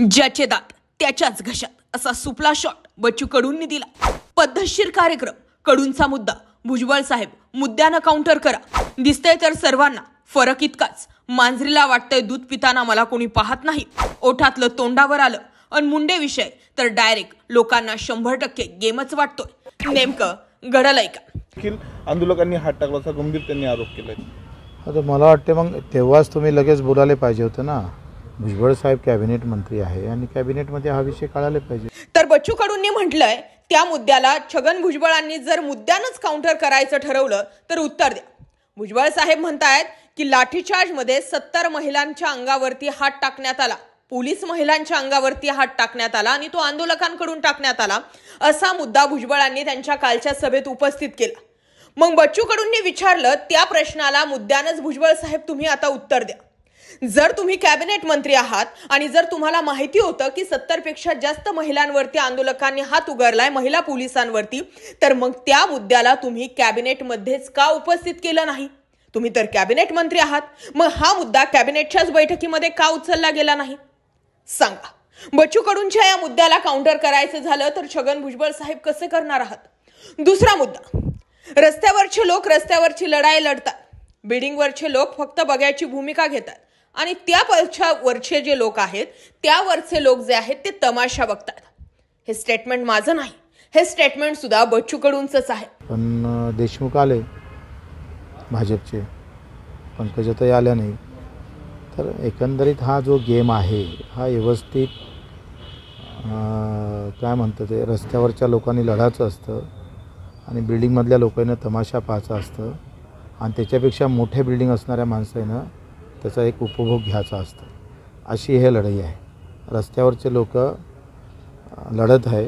ज्याचे दात त्याच्याच घशात असा सुपला शॉट बच्चू कडूंनी दिला पद्धतशीर कार्यक्रम कडूंचा मुद्दा भुजबळ साहेब मुद्द्यानं काउंटर करा दिसतंय तर सर्वांना फरक इतकाच मांजरीला वाटतंय दूध पिताना मला कोणी पाहत नाही ओठातलं तोंडावर आलं अन मुंडे विषय तर डायरेक्ट लोकांना शंभर टक्के गेमच वाटतोय नेमकं घडलंय का आंदोलकांनी हात टाकला गंभीर त्यांनी आरोप केलाय आता मला वाटते मग तेव्हाच तुम्ही लगेच बोलायला पाहिजे होतं ना भुजबळ साहेब कॅबिनेट मंत्री आहे आणि कॅबिनेटमध्ये हा विषय कळाले पाहिजे तर बच्चू कडूंनी म्हटलंय त्या मुद्द्याला छगन भुजबळांनी जर मुद्द्यानंच काउंटर करायचं ठरवलं तर उत्तर द्या भुजबळ साहेब म्हणतायत की लाठीचार्ज मध्ये सत्तर महिलांच्या अंगावरती हात टाकण्यात आला पोलीस महिलांच्या अंगावरती हात टाकण्यात आला आणि तो आंदोलकांकडून टाकण्यात आला असा मुद्दा भुजबळांनी त्यांच्या कालच्या सभेत उपस्थित केला मग बच्चू कडूंनी विचारलं त्या प्रश्नाला मुद्द्यानंच भुजबळ साहेब तुम्ही आता उत्तर द्या जर तुम्ही कॅबिनेट मंत्री आहात आणि जर तुम्हाला माहिती होतं की सत्तर पेक्षा जास्त महिलांवरती आंदोलकांनी हात उगारलाय महिला पोलिसांवरती तर मग त्या मुद्द्याला तुम्ही कॅबिनेटमध्येच का उपस्थित केलं नाही तुम्ही तर कॅबिनेट मंत्री आहात मग हा मुद्दा कॅबिनेटच्याच बैठकीमध्ये का उचलला गेला नाही सांगा बच्चू या मुद्द्याला काउंटर करायचं झालं तर छगन भुजबळ साहेब कसे करणार आहात दुसरा मुद्दा रस्त्यावरचे लोक रस्त्यावरची लढाई लढतात बिल्डिंगवरचे लोक फक्त बघायची भूमिका घेतात आणि त्या वरचे जे लोक आहेत त्यावरचे लोक जे आहेत ते तमाशा बघतात हे स्टेटमेंट माझं नाही हे स्टेटमेंट सुद्धा बच्चूकडूनच आहे पण देशमुख आले भाजपचे पंकज आता आल्या नाही तर एकंदरीत हा जो गेम आहे हा व्यवस्थित काय म्हणतं ते रस्त्यावरच्या लोकांनी लढायचं असतं आणि बिल्डिंगमधल्या लोकांना तमाशा पाहायचा असतं आणि त्याच्यापेक्षा मोठे बिल्डिंग असणाऱ्या माणसांना त्याचा एक उपभोग घ्यायचा असतो अशी हे लढाई आहे रस्त्यावरचे लोक लढत आहे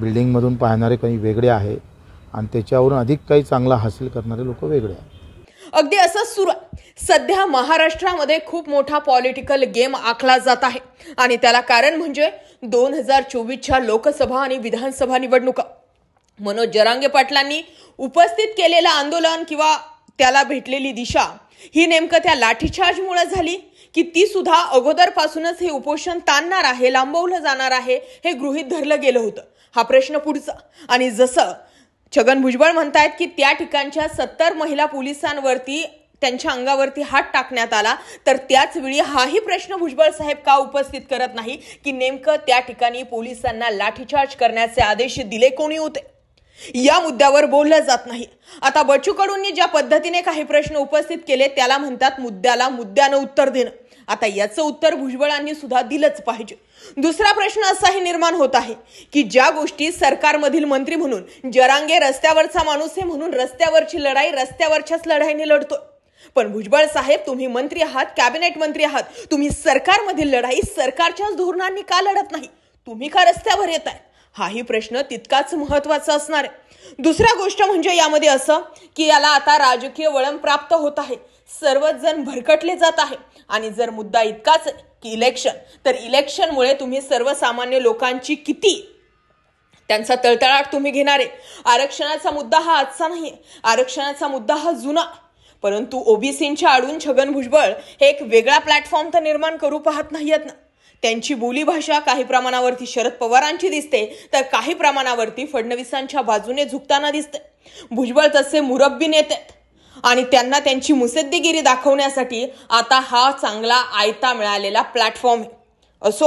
बिल्डिंगमधून पाहणारे काही वेगळे आहे आणि त्याच्यावरून अधिक काही चांगला हासिल करणारे लोक वेगळे आहे अगदी असं सुरू सध्या महाराष्ट्रामध्ये खूप मोठा पॉलिटिकल गेम आखला जात आहे आणि त्याला कारण म्हणजे दोन हजार चोवीसच्या लोकसभा आणि विधानसभा निवडणुका मनोज जरांगे पाटलांनी उपस्थित केलेलं आंदोलन किंवा त्याला भेटलेली दिशा ही नेमकं त्या लाठीचार्जमुळे झाली की ती सुद्धा अगोदरपासूनच हे उपोषण ताणणार आहे लांबवलं जाणार आहे हे गृहीत धरलं गेलं होतं हा प्रश्न पुढचा आणि जसं छगन भुजबळ म्हणतायत की त्या ठिकाणच्या सत्तर महिला पोलिसांवरती त्यांच्या अंगावरती हात टाकण्यात आला तर त्याचवेळी हाही प्रश्न भुजबळ साहेब का उपस्थित करत नाही की नेमकं त्या ठिकाणी पोलिसांना लाठीचार्ज करण्याचे आदेश दिले कोणी होते या मुद्द्यावर बोललं जात नाही आता बचूकडून ज्या पद्धतीने काही प्रश्न उपस्थित केले त्याला म्हणतात मुद्द्याला मुद्द्यानं उत्तर देणं आता याचं उत्तर भुजबळांनी सुद्धा दिलंच पाहिजे दुसरा प्रश्न असाही निर्माण होत आहे की ज्या गोष्टी सरकारमधील मंत्री म्हणून जरांगे रस्त्यावरचा माणूस आहे म्हणून रस्त्यावरची लढाई रस्त्यावरच्याच लढाईने लढतो पण भुजबळ साहेब तुम्ही मंत्री आहात कॅबिनेट मंत्री आहात तुम्ही सरकारमधील लढाई सरकारच्याच धोरणांनी का लढत नाही तुम्ही का रस्त्यावर येत आहे हाही प्रश्न तितकाच महत्वाचा असणार आहे दुसरा गोष्ट म्हणजे यामध्ये असं की याला आता राजकीय वळण प्राप्त होत आहे सर्वच जण भरकटले जात आहे आणि जर मुद्दा इतकाच की इलेक्शन तर इलेक्शनमुळे तुम्ही सर्वसामान्य लोकांची किती त्यांचा तळतळाट तुम्ही घेणार आहे आरक्षणाचा मुद्दा हा आजचा नाही आरक्षणाचा मुद्दा हा जुना परंतु ओबीसींच्या आडून छगन भुजबळ हे एक वेगळा प्लॅटफॉर्म तर निर्माण करू पाहत नाही आहेत ना त्यांची बोलीभाषा काही प्रमाणावरती शरद पवारांची दिसते तर काही प्रमाणावरती फडणवीसांच्या बाजूने झुकताना दिसते भुजबळ तसे मुरब्बी नेते आणि त्यांना त्यांची मुसद्दीगिरी दाखवण्यासाठी आता हा चांगला आयता मिळालेला प्लॅटफॉर्म आहे असो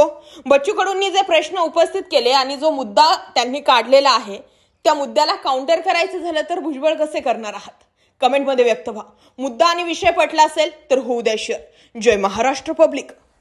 बच्चू कडूंनी जे प्रश्न उपस्थित केले आणि जो मुद्दा त्यांनी काढलेला आहे त्या मुद्द्याला काउंटर करायचं झालं तर भुजबळ कसे करणार आहात कमेंटमध्ये व्यक्त व्हा मुद्दा आणि विषय पटला असेल तर होऊ द्या शेअर जय महाराष्ट्र पब्लिक